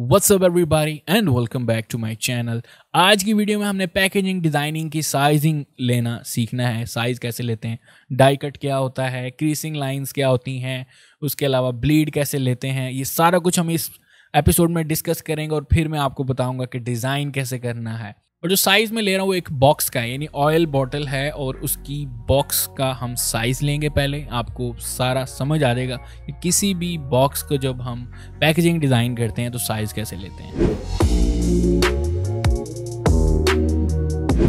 WhatsApp everybody and welcome back to my channel आज की video में हमने पैकेजिंग डिज़ाइनिंग की साइजिंग लेना सीखना है साइज़ कैसे लेते हैं डाई कट क्या होता है क्रीसिंग लाइंस क्या होती हैं उसके अलावा ब्लीड कैसे लेते हैं ये सारा कुछ हम इस एपिसोड में डिस्कस करेंगे और फिर मैं आपको बताऊंगा कि डिज़ाइन कैसे करना है और जो साइज़ में ले रहा हूँ वो एक बॉक्स का है यानी ऑयल बॉटल है और उसकी बॉक्स का हम साइज़ लेंगे पहले आपको सारा समझ आ जाएगा कि किसी भी बॉक्स को जब हम पैकेजिंग डिज़ाइन करते हैं तो साइज़ कैसे लेते हैं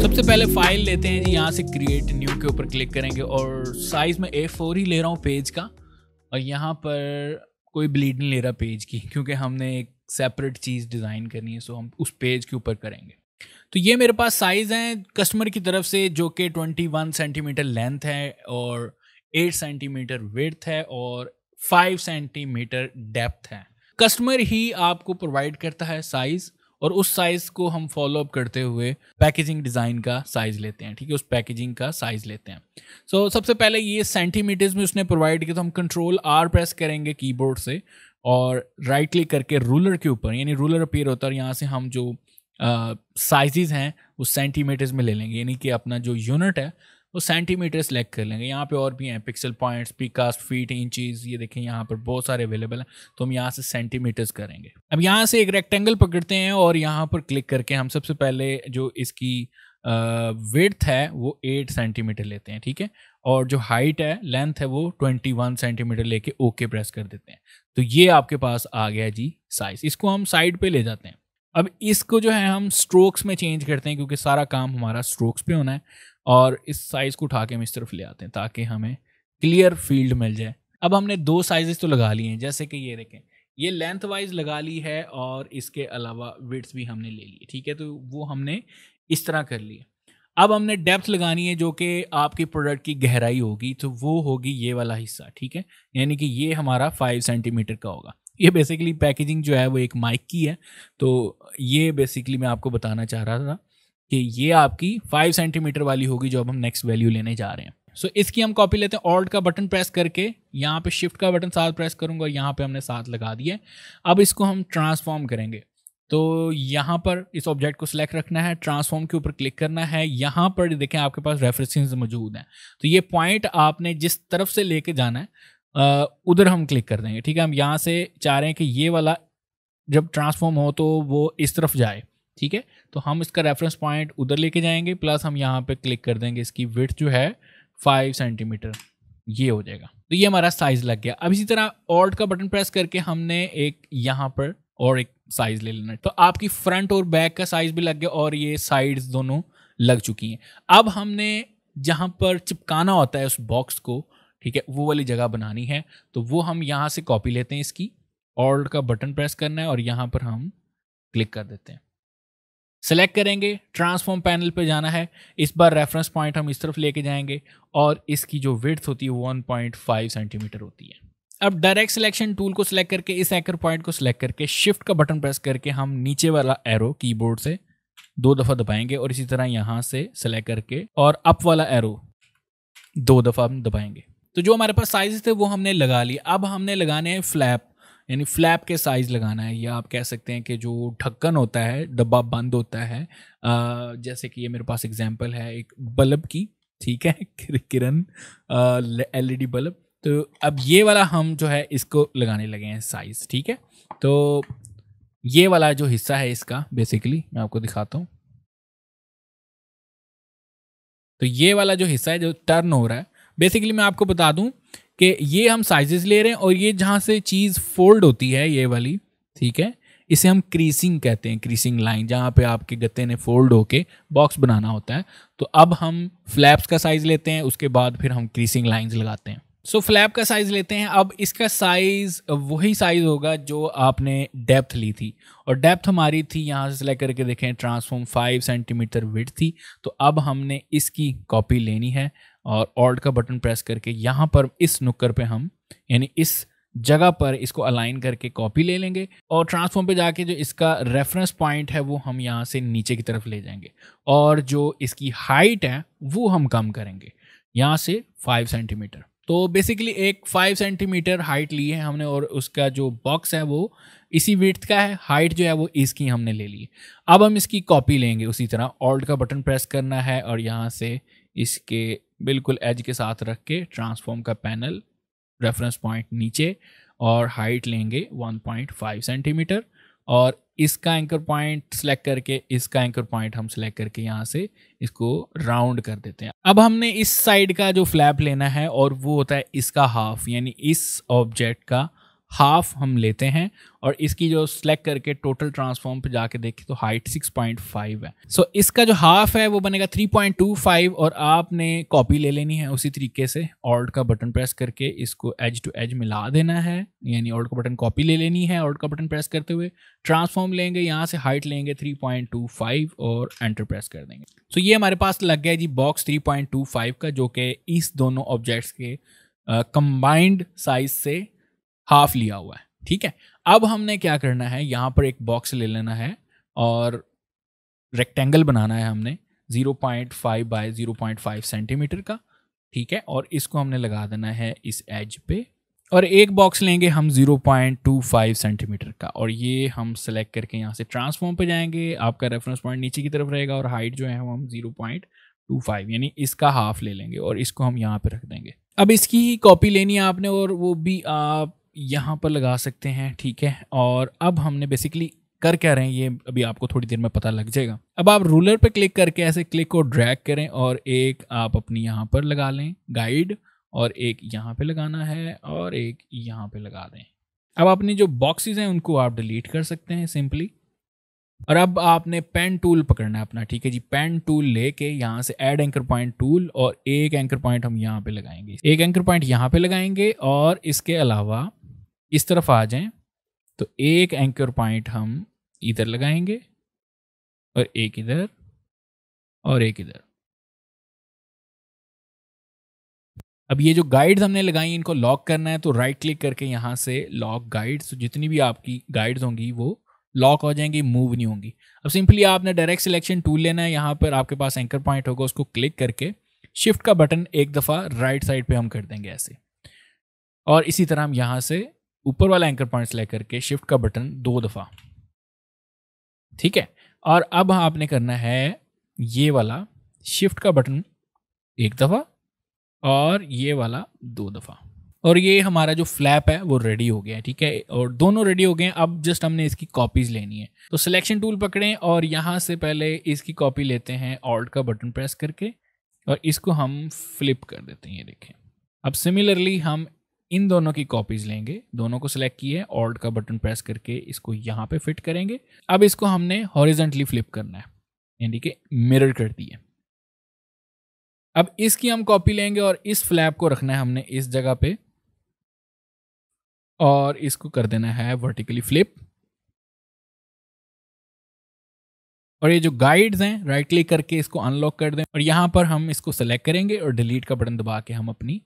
सबसे पहले फाइल लेते हैं जी यहाँ से क्रिएट न्यू के ऊपर क्लिक करेंगे और साइज़ में ए फोर ही ले रहा हूँ पेज का और यहाँ पर कोई ब्लीड नहीं ले रहा पेज की क्योंकि हमने एक सेपरेट चीज़ डिज़ाइन करनी है सो हम उस पेज के ऊपर करेंगे तो ये मेरे पास साइज़ हैं कस्टमर की तरफ से जो कि 21 सेंटीमीटर लेंथ है और 8 सेंटीमीटर विड्थ है और 5 सेंटीमीटर डेप्थ है कस्टमर ही आपको प्रोवाइड करता है साइज़ और उस साइज़ को हम फॉलो अप करते हुए पैकेजिंग डिज़ाइन का साइज़ लेते हैं ठीक है उस पैकेजिंग का साइज़ लेते हैं सो so, सबसे पहले ये सेंटीमीटर्स में उसने प्रोवाइड किया तो हम कंट्रोल आर प्रेस करेंगे कीबोर्ड से और राइट क्लिक करके रूलर के ऊपर यानी रूलर अपीयर होता है और यहाँ से हम जो साइजेज हैं वो सेंटीमीटर्स में ले लेंगे यानी कि अपना जो यूनिट है वो सेंटीमीटर सेलेक्ट कर लेंगे यहाँ पे और भी हैं pixel points picas feet inches ये देखें यहाँ पर बहुत सारे अवेलेबल हैं तो हम यहाँ से सेंटीमीटर्स करेंगे अब यहाँ से एक रेक्टेंगल पकड़ते हैं और यहाँ पर क्लिक करके हम सबसे पहले जो इसकी वेथ है वो एट सेंटीमीटर लेते हैं ठीक है और जो हाइट है लेंथ है वो ट्वेंटी वन सेंटीमीटर लेके ओके प्रेस कर देते हैं तो ये आपके पास आ गया जी साइज इसको हम साइड पे ले जाते हैं अब इसको जो है हम स्ट्रोक्स में चेंज करते हैं क्योंकि सारा काम हमारा स्ट्रोक्स पे होना है और इस साइज़ को उठा के हम इस तरफ ले आते हैं ताकि हमें क्लियर फील्ड मिल जाए अब हमने दो साइज़ तो लगा लिए हैं जैसे कि ये देखें ये लेंथ वाइज लगा ली है और इसके अलावा विड्स भी हमने ले ली ठीक है तो वो हमने इस तरह कर लिए अब हमने डेप्थ लगानी है जो कि आपकी प्रोडक्ट की गहराई होगी तो वो होगी ये वाला हिस्सा ठीक है यानी कि ये हमारा फाइव सेंटीमीटर का होगा ये बेसिकली पैकेजिंग जो है वो एक माइक की है तो ये बेसिकली मैं आपको बताना चाह रहा था कि ये आपकी फाइव सेंटीमीटर वाली होगी जो अब हम नेक्स्ट वैल्यू लेने जा रहे हैं सो so, इसकी हम कॉपी लेते हैं ऑल्ट का बटन प्रेस करके यहाँ पे शिफ्ट का बटन साथ प्रेस करूँगा यहाँ पे हमने साथ लगा दिया अब इसको हम ट्रांसफॉर्म करेंगे तो यहाँ पर इस ऑब्जेक्ट को सिलेक्ट रखना है ट्रांसफॉर्म के ऊपर क्लिक करना है यहाँ पर देखें आपके पास रेफरेंसेस मौजूद हैं तो ये पॉइंट आपने जिस तरफ से लेके जाना है उधर हम क्लिक कर देंगे ठीक है हम यहाँ से चाह रहे हैं कि ये वाला जब ट्रांसफॉर्म हो तो वो इस तरफ जाए ठीक है तो हम इसका रेफरेंस पॉइंट उधर लेके जाएंगे प्लस हम यहाँ पे क्लिक कर देंगे इसकी विथ जो है फाइव सेंटीमीटर ये हो जाएगा तो ये हमारा साइज लग गया अब इसी तरह ऑल्ट का बटन प्रेस करके हमने एक यहाँ पर और एक साइज ले लेना तो आपकी फ्रंट और बैक का साइज भी लग गया और ये साइड्स दोनों लग चुकी हैं अब हमने जहाँ पर चिपकाना होता है उस बॉक्स को ठीक है वो वाली जगह बनानी है तो वो हम यहाँ से कॉपी लेते हैं इसकी ऑल्ट का बटन प्रेस करना है और यहाँ पर हम क्लिक कर देते हैं सेलेक्ट करेंगे ट्रांसफॉर्म पैनल पे जाना है इस बार रेफरेंस पॉइंट हम इस तरफ लेके जाएंगे और इसकी जो विड्थ होती है 1.5 सेंटीमीटर होती है अब डायरेक्ट सिलेक्शन टूल को सिलेक्ट करके इस एंकर पॉइंट को सिलेक्ट करके शिफ्ट का बटन प्रेस करके हम नीचे वाला एरो कीबोर्ड से दो दफ़ा दबाएंगे और इसी तरह यहाँ से सेलेक्ट करके और अप वाला एरो दो दफ़ा हम दबाएंगे तो जो हमारे पास साइज थे वो हमने लगा लिए अब हमने लगाने हैं फ्लैप यानी फ्लैप के साइज़ लगाना है या आप कह सकते हैं कि जो ढक्कन होता है डब्बा बंद होता है आ, जैसे कि ये मेरे पास एग्जांपल है एक बल्ब की ठीक है किरण एलईडी बल्ब तो अब ये वाला हम जो है इसको लगाने लगे हैं साइज़ ठीक है तो ये वाला जो हिस्सा है इसका बेसिकली मैं आपको दिखाता हूँ तो ये वाला जो हिस्सा है जो टर्न हो रहा है बेसिकली मैं आपको बता दूं कि ये हम साइजेस ले रहे हैं और ये जहाँ से चीज़ फोल्ड होती है ये वाली ठीक है इसे हम क्रीसिंग कहते हैं क्रीसिंग लाइन जहाँ पे आपके गत्ते ने फोल्ड होके बॉक्स बनाना होता है तो अब हम फ्लैप्स का साइज़ लेते हैं उसके बाद फिर हम क्रीसिंग लाइंस लगाते हैं सो so, फ्लैप का साइज़ लेते हैं अब इसका साइज़ वही साइज़ होगा जो आपने डेप्थ ली थी और डेप्थ हमारी थी यहाँ से सिलेक्ट करके देखें ट्रांसफॉर्म फाइव सेंटीमीटर विथ थी तो अब हमने इसकी कॉपी लेनी है और ऑर्ड का बटन प्रेस करके यहाँ पर इस नुक्कर पे हम यानी इस जगह पर इसको अलाइन करके कॉपी ले लेंगे और ट्रांसफॉर्म पे जाके जो इसका रेफरेंस पॉइंट है वो हम यहाँ से नीचे की तरफ ले जाएंगे और जो इसकी हाइट है वो हम कम करेंगे यहाँ से फाइव सेंटीमीटर तो बेसिकली एक फाइव सेंटीमीटर हाइट ली है हमने और उसका जो बॉक्स है वो इसी विथ का है हाइट जो है वो इसकी हमने ले ली अब हम इसकी कॉपी लेंगे उसी तरह ऑल्ट का बटन प्रेस करना है और यहाँ से इसके बिल्कुल एज के साथ रख के ट्रांसफॉर्म का पैनल रेफरेंस पॉइंट नीचे और हाइट लेंगे 1.5 सेंटीमीटर और इसका एंकर पॉइंट सेलेक्ट करके इसका एंकर पॉइंट हम सेलेक्ट करके यहाँ से इसको राउंड कर देते हैं अब हमने इस साइड का जो फ्लैप लेना है और वो होता है इसका हाफ यानी इस ऑब्जेक्ट का हाफ हम लेते हैं और इसकी जो सेलेक्ट करके टोटल ट्रांसफॉर्म पे जाके देखें तो हाइट 6.5 है सो so, इसका जो हाफ है वो बनेगा 3.25 और आपने कॉपी ले लेनी है उसी तरीके से ऑल्ट का बटन प्रेस करके इसको एज टू एज मिला देना है यानी ऑल्ट का बटन कॉपी ले लेनी है ऑल्ट का बटन प्रेस करते हुए ट्रांसफॉर्म लेंगे यहाँ से हाइट लेंगे थ्री और एंटर प्रेस कर देंगे सो so, ये हमारे पास लग गया जी बॉक्स थ्री का जो कि इस दोनों ऑब्जेक्ट्स के कंबाइंड uh, साइज से हाफ लिया हुआ है ठीक है अब हमने क्या करना है यहाँ पर एक बॉक्स ले लेना है और रेक्टेंगल बनाना है हमने 0.5 point five by zero centimetre का ठीक है और इसको हमने लगा देना है इस एज पे और एक बॉक्स लेंगे हम 0.25 सेंटीमीटर का और ये हम सेलेक्ट करके यहाँ से ट्रांसफॉर्म पे जाएंगे आपका रेफरेंस पॉइंट नीचे की तरफ रहेगा और हाइट जो है वो हम 0.25 यानी इसका हाफ ले लेंगे और इसको हम यहाँ पे रख देंगे अब इसकी कॉपी लेनी है आपने और वो भी आप यहाँ पर लगा सकते हैं ठीक है और अब हमने बेसिकली कर क्या रहे हैं ये अभी आपको थोड़ी देर में पता लग जाएगा अब आप रूलर पर क्लिक करके ऐसे क्लिक को ड्रैग करें और एक आप अपनी यहाँ पर लगा लें गाइड और एक यहाँ पे लगाना है और एक यहाँ पे लगा दें अब अपनी जो बॉक्सेस हैं उनको आप डिलीट कर सकते हैं सिंपली और अब आपने पेन टूल पकड़ना है अपना ठीक है जी पेन टूल लेके यहाँ से ऐड एंकर पॉइंट टूल और एक एंकर पॉइंट हम यहाँ पे लगाएंगे एक एंकर पॉइंट यहाँ पे लगाएंगे और इसके अलावा इस तरफ आ जाएं तो एक एंकर पॉइंट हम इधर लगाएंगे और एक इधर और एक इधर अब ये जो गाइड्स हमने लगाई इनको लॉक करना है तो राइट क्लिक करके यहां से लॉक गाइड्स तो जितनी भी आपकी गाइड्स होंगी वो लॉक हो जाएंगी मूव नहीं होंगी अब सिंपली आपने डायरेक्ट सिलेक्शन टूल लेना है यहां पर आपके पास एंकर पॉइंट होगा उसको क्लिक करके शिफ्ट का बटन एक दफ़ा राइट साइड पे हम कर देंगे ऐसे और इसी तरह हम यहां से ऊपर वाला एंकर पॉइंट सेलेक्ट करके शिफ्ट का बटन दो दफ़ा ठीक है और अब आपने करना है ये वाला शिफ्ट का बटन एक दफ़ा और ये वाला दो दफ़ा और ये हमारा जो फ्लैप है वो रेडी हो गया है ठीक है और दोनों रेडी हो गए हैं अब जस्ट हमने इसकी कॉपीज़ लेनी है तो सिलेक्शन टूल पकड़ें और यहां से पहले इसकी कॉपी लेते हैं ऑल्ट का बटन प्रेस करके और इसको हम फ्लिप कर देते हैं ये देखें अब सिमिलरली हम इन दोनों की कॉपीज लेंगे दोनों को सिलेक्ट किए ऑल्ट का बटन प्रेस करके इसको यहाँ पे फिट करेंगे अब इसको हमने हॉरिजेंटली फ्लिप करना है यानी कि मिरर कर दिए अब इसकी हम कॉपी लेंगे और इस फ्लैप को रखना है हमने इस जगह पे और इसको कर देना है वर्टिकली फ्लिप और ये जो गाइड्स हैं राइट क्लिक करके इसको अनलॉक कर दें और यहाँ पर हम इसको सेलेक्ट करेंगे और डिलीट का बटन दबा के हम अपनी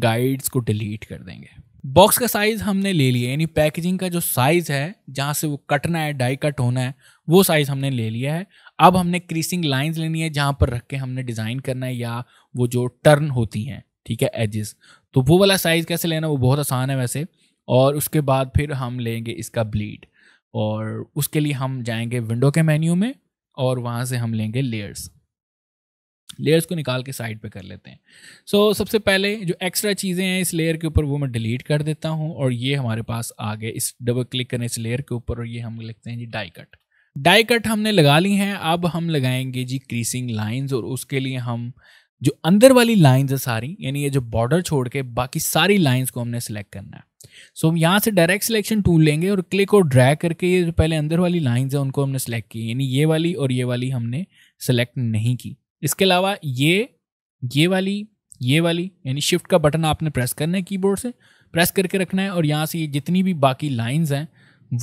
गाइड्स को डिलीट कर देंगे बॉक्स का साइज़ हमने ले लिया यानी पैकेजिंग का जो साइज़ है जहाँ से वो कटना है डाई कट होना है वो साइज़ हमने ले लिया है अब हमने क्रीसिंग लाइंस लेनी है जहाँ पर रख के हमने डिज़ाइन करना है या वो जो टर्न होती हैं ठीक है एजेस तो वो वाला साइज़ कैसे लेना वो बहुत आसान है वैसे और उसके बाद फिर हम लेंगे इसका ब्लीड और उसके लिए हम जाएंगे विंडो के मेन्यू में और वहाँ से हम लेंगे लेयर्स लेयर्स को निकाल के साइड पे कर लेते हैं सो so, सबसे पहले जो एक्स्ट्रा चीज़ें हैं इस लेयर के ऊपर वो मैं डिलीट कर देता हूँ और ये हमारे पास आ गए इस डबल क्लिक करने इस लेयर के ऊपर और ये हम लिखते हैं जी डाई कट डाई कट हमने लगा ली हैं अब हम लगाएंगे जी क्रीसिंग लाइंस और उसके लिए हम जो अंदर वाली लाइन्स है सारी यानी ये जो बॉर्डर छोड़ के बाकी सारी लाइन्स को हमने सेलेक्ट करना है सो so, हम यहाँ से डायरेक्ट सिलेक्शन टूल लेंगे और क्लिक और ड्रैग करके ये जो पहले अंदर वाली लाइन्स हैं उनको हमने सेलेक्ट की यानी ये वाली और ये वाली हमने सेलेक्ट नहीं की इसके अलावा ये ये वाली ये वाली यानी शिफ्ट का बटन आपने प्रेस करना है कीबोर्ड से प्रेस करके रखना है और यहाँ से ये जितनी भी बाकी लाइंस हैं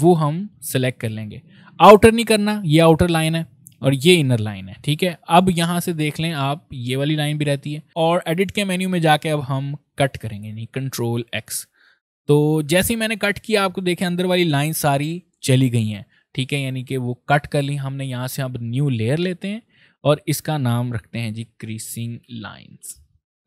वो हम सेलेक्ट कर लेंगे आउटर नहीं करना ये आउटर लाइन है और ये इनर लाइन है ठीक है अब यहाँ से देख लें आप ये वाली लाइन भी रहती है और एडिट के मेन्यू में जाके अब हम कट करेंगे नहीं कंट्रोल एक्स तो जैसे ही मैंने कट किया आपको देखें अंदर वाली लाइन सारी चली गई हैं ठीक है यानी कि वो कट कर ली हमने यहाँ से अब न्यू लेयर लेते हैं और इसका नाम रखते हैं जी क्रीसिंग लाइन्स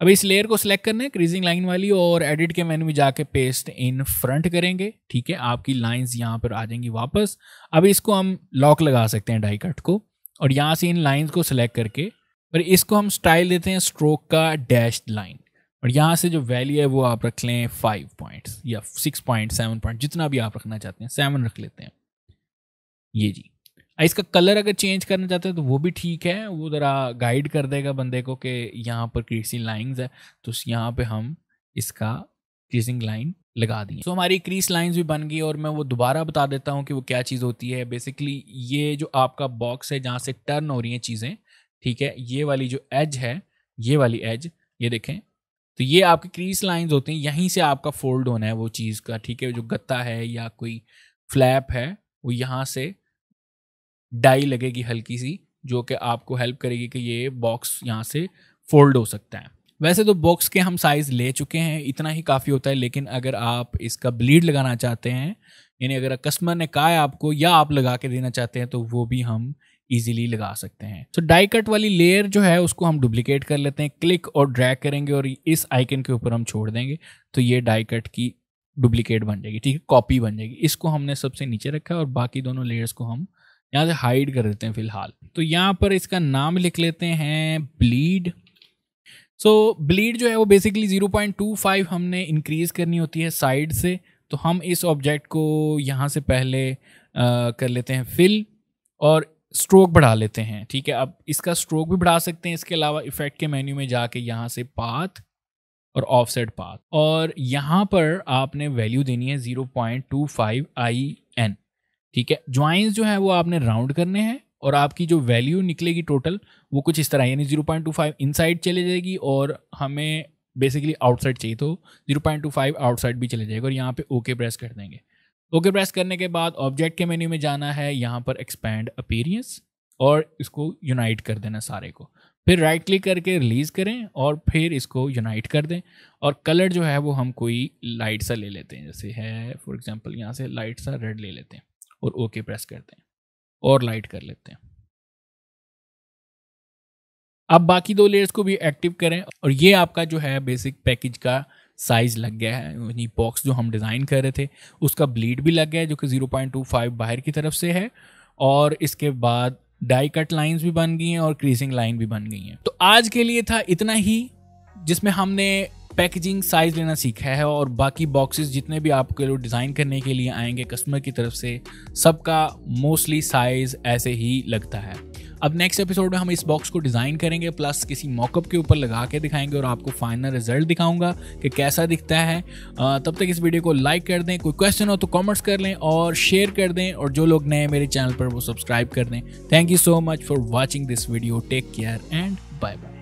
अब इस लेयर को सिलेक्ट करना है क्रीजिंग लाइन वाली और एडिट के मेन्यू में जाके पेस्ट इन फ्रंट करेंगे ठीक है आपकी लाइंस यहाँ पर आ जाएंगी वापस अब इसको हम लॉक लगा सकते हैं डाई कट को और यहाँ से इन लाइंस को सिलेक्ट करके और इसको हम स्टाइल देते हैं स्ट्रोक का डैश लाइन और यहाँ से जो वैल्यू है वो आप रख लें फाइव पॉइंट्स या सिक्स पॉइंट सेवन पॉइंट जितना भी आप रखना चाहते हैं सेवन रख लेते हैं ये जी इसका कलर अगर चेंज करना चाहते हैं तो वो भी ठीक है वो ज़रा गाइड कर देगा बंदे को कि यहाँ पर क्रीसिंग लाइंस है तो यहाँ पे हम इसका क्रीसिंग लाइन लगा दी सो so, हमारी क्रीस लाइंस भी बन गई और मैं वो दोबारा बता देता हूँ कि वो क्या चीज़ होती है बेसिकली ये जो आपका बॉक्स है जहाँ से टर्न हो रही हैं चीज़ें ठीक है ये वाली जो एज है ये वाली एज ये देखें तो ये आपकी क्रीस लाइंस होती हैं यहीं से आपका फोल्ड होना है वो चीज़ का ठीक है जो गत्ता है या कोई फ्लैप है वो यहाँ से डाई लगेगी हल्की सी जो कि आपको हेल्प करेगी कि ये बॉक्स यहाँ से फोल्ड हो सकता है वैसे तो बॉक्स के हम साइज़ ले चुके हैं इतना ही काफ़ी होता है लेकिन अगर आप इसका ब्लीड लगाना चाहते हैं यानी अगर कस्टमर ने कहा है आपको या आप लगा के देना चाहते हैं तो वो भी हम इजीली लगा सकते हैं तो डाई कट वाली लेयर जो है उसको हम डुप्लीकेट कर लेते हैं क्लिक और ड्रैग करेंगे और इस आइकन के ऊपर हम छोड़ देंगे तो ये डाई कट की डुप्लीकेट बन जाएगी ठीक है कॉपी बन जाएगी इसको हमने सबसे नीचे रखा है और बाकी दोनों लेयर्स को हम यहाँ से हाइड कर देते हैं फिलहाल तो यहाँ पर इसका नाम लिख लेते हैं ब्लीड सो so, ब्लीड जो है वो बेसिकली 0.25 हमने इंक्रीज़ करनी होती है साइड से तो हम इस ऑब्जेक्ट को यहाँ से पहले आ, कर लेते हैं फिल और स्ट्रोक बढ़ा लेते हैं ठीक है अब इसका स्ट्रोक भी बढ़ा सकते हैं इसके अलावा इफेक्ट के मेन्यू में जाके यहाँ से पाथ और ऑफसेट पाथ और यहाँ पर आपने वैल्यू देनी है 0.25 आई एन ठीक है ज्वाइंस जो है वो आपने राउंड करने हैं और आपकी जो वैल्यू निकलेगी टोटल वो कुछ इस तरह यानी zero point two five inside चले जाएगी और हमें बेसिकली आउटसाइड चाहिए तो zero point two five outside भी चले जाएगा और यहाँ पे ओके प्रेस कर देंगे ओके प्रेस करने के बाद ऑब्जेक्ट के मेन्यू में जाना है यहाँ पर एक्सपैंड अपीरियंस और इसको यूनाइट कर देना सारे को फिर राइट क्लिक करके रिलीज़ करें और फिर इसको यूनाइट कर दें और कलर जो है वो हम कोई लाइट सा ले लेते हैं जैसे है फॉर एग्जांपल यहाँ से लाइट सा रेड ले लेते हैं और ओके प्रेस करते हैं और लाइट कर लेते हैं अब बाकी दो लेयर्स को भी एक्टिव करें और ये आपका जो है बेसिक पैकेज का साइज लग गया है यानी बॉक्स जो हम डिज़ाइन कर रहे थे उसका ब्लीड भी लग गया है जो कि 0.25 बाहर की तरफ से है और इसके बाद डाई कट लाइन्स भी बन गई हैं और क्रीजिंग लाइन भी बन गई हैं तो आज के लिए था इतना ही जिसमें हमने पैकेजिंग साइज लेना सीखा है और बाकी बॉक्सेस जितने भी आपके लोग डिज़ाइन करने के लिए आएंगे कस्टमर की तरफ से सबका मोस्टली साइज ऐसे ही लगता है अब नेक्स्ट एपिसोड में हम इस बॉक्स को डिज़ाइन करेंगे प्लस किसी मॉकअप के ऊपर लगा के दिखाएंगे और आपको फाइनल रिजल्ट दिखाऊंगा कि कैसा दिखता है तब तक इस वीडियो को लाइक कर दें कोई क्वेश्चन हो तो कमेंट्स कर लें और शेयर कर दें और जो लोग नए मेरे चैनल पर वो सब्सक्राइब कर दें thank you so much for watching this video take care and bye bye